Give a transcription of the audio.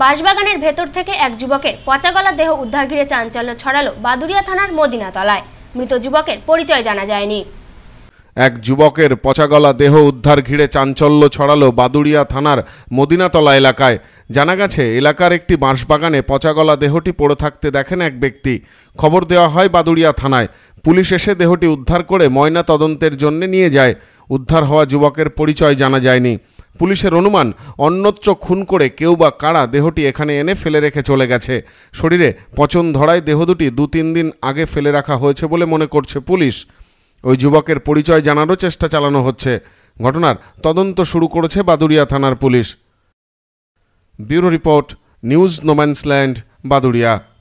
বাঁশবাগানের ভেতর থেকে এক যুবকের পচাগলা দেহ উদ্ধার ঘিরে চাঞ্চল্য ছড়ালো বাদুরিয়া থানার মদিনাতলায় মৃত যুবকের পরিচয় জানা যায়নি এক যুবকের পচাগলা দেহ উদ্ধার ঘিরে চাঞ্চল্য ছড়ালো বাদুড়িয়া থানার মদিনাতলা এলাকায় জানা গেছে এলাকার একটি বাঁশবাগানে পচাগলা দেহটি পড়ে থাকতে দেখেন এক ব্যক্তি খবর দেওয়া হয় বাদুড়িয়া থানায় পুলিশ এসে দেহটি উদ্ধার করে ময়না তদন্তের জন্য নিয়ে যায় উদ্ধার হওয়া যুবকের পরিচয় জানা যায়নি পুলিশের অনুমান অন্যত্র খুন করে কেউ বা কারা দেহটি এখানে এনে ফেলে রেখে চলে গেছে শরীরে পচন ধরায় দেহ দুটি দু তিন দিন আগে ফেলে রাখা হয়েছে বলে মনে করছে পুলিশ ওই যুবকের পরিচয় জানারও চেষ্টা চালানো হচ্ছে ঘটনার তদন্ত শুরু করেছে বাদুড়িয়া থানার police bureau report news No Man's Land Baduria